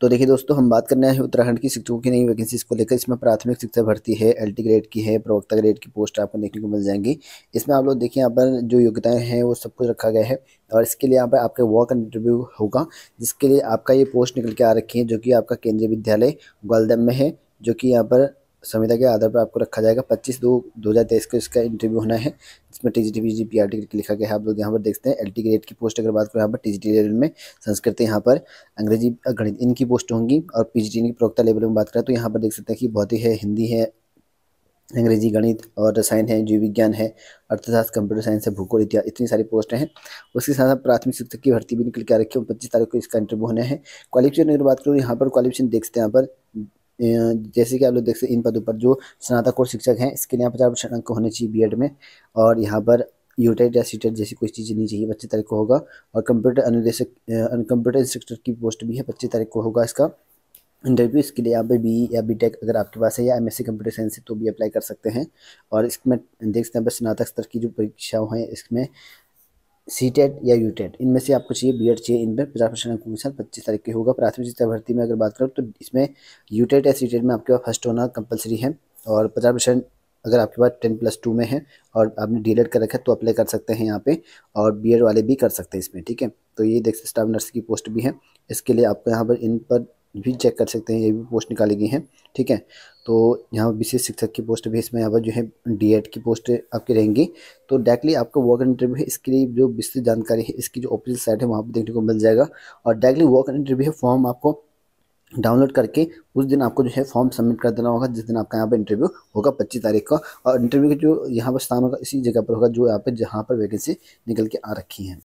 तो देखिए दोस्तों हम बात करने आए हैं उत्तराखंड की शिक्षकों की नई वैकेंसीज को लेकर इसमें प्राथमिक शिक्षा भर्ती है एल ग्रेड की है प्रवक्ता ग्रेड की पोस्ट आपको देखने को मिल जाएंगी इसमें आप लोग देखिए यहाँ पर जो योग्यताएं हैं वो सब कुछ रखा गया है और इसके लिए यहाँ पर आपका वॉक इंटरव्यू होगा जिसके लिए आपका ये पोस्ट निकल के आ रखी है जो कि आपका केंद्रीय विद्यालय ग्वालदम में है जो कि यहाँ पर संविधा के आधार पर आपको रखा जाएगा 25 दो दो हज़ार तेईस को इसका इंटरव्यू होना है जिसमें T G T P G T P R लिखा गया है आप लोग यहाँ पर देखते हैं एल टी ग्रेड की पोस्ट अगर बात करें यहाँ पर टी जी टी लेवल में संस्कृत यहाँ पर अंग्रेजी गणित इनकी पोस्ट होंगी और पी जी टी की प्रवक्ता लेवल में बात करें तो यहाँ पर देख सकते हैं कि भौतिक है हिंदी है अंग्रेजी गणित और रसायन है जीव विज्ञान है अर्थशास्त्र कंप्यूटर साइंस है भूगोल इतिहास इतनी सारी पोस्ट हैं उसके साथ साथ प्राथमिक शिक्षक की भर्ती भी निकल के आ रखी है पच्चीस तारीख को इसका इंटरव्यू होना है क्वालिफिकेशन अगर बात करूँ तो यहाँ पर क्वालिफिकेशन देख सकते हैं यहाँ पर जैसे कि आप लोग देख सकते हैं इन पदों पर जो स्नातक कोर्स शिक्षक हैं इसके लिए यहाँ पचास प्रतिशत अंक होने चाहिए बीएड में और यहाँ पर यूटेट या सीटेट जैसी कोई चीज़ नहीं चाहिए पच्चीस तारीख को होगा और कंप्यूटर अनुदेशक कंप्यूटर इंस्ट्रक्टर की पोस्ट भी है पच्चीस तारीख को होगा इसका इंटरव्यू इसके लिए यहाँ पर बी या बी टेक अगर आपके पास है या M S C computer science है तो भी अप्लाई कर सकते हैं और इसमें देख सकते हैं स्नातक स्तर की जो परीक्षाओं हैं इसमें सी टेट e या यू टेट e इनमें से आपको चाहिए बी एड चाहिए इनमें पचास परसेंट अंकों के साथ पच्चीस तारीख के होगा प्राथमिक शिक्षा भर्ती में अगर बात करूँ तो इसमें यू टेट e या सी टेट में आपके पास फर्स्ट होना कंपलसरी है और पचास परसेंट अगर आपके पास टेन प्लस टू में है और आपने डी एड कर रखा है तो अप्लाई कर सकते हैं यहाँ पे और बी वाले भी कर सकते हैं इसमें ठीक है तो ये देख सकते स्टाफ नर्स की पोस्ट भी है इसके लिए आपको यहाँ पर इन पर भी चेक कर सकते हैं ये भी पोस्ट निकाली गई हैं ठीक है तो यहाँ विशेष शिक्षक की पोस्ट भी इसमें यहाँ पर जो है डी की पोस्ट आपकी रहेंगी तो डायरेक्टली आपका वर्क इंटरव्यू है इसके लिए जो विस्तृत जानकारी है इसकी जो ऑफिशियल साइट है वहाँ पर देखने को मिल जाएगा और डायरेक्टली वर्क इंटरव्यू है फॉर्म आपको डाउनलोड करके उस दिन आपको जो है फॉर्म सबमिट कर देना होगा जिस दिन आपका यहाँ पर इंटरव्यू होगा पच्चीस तारीख का और इंटरव्यू का जो यहाँ पर स्थान होगा इसी जगह पर होगा जो यहाँ पर जहाँ पर वैकेंसी निकल के आ रखी है